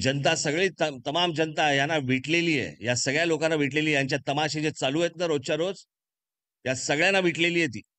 जनता सगळी तमाम जनता यांना विटलेली आहे या सगळ्या लोकांना विटलेली यांच्या तमाशे जे चालू आहेत ना रोजच्या रोज या सगळ्यांना विटलेली आहे ती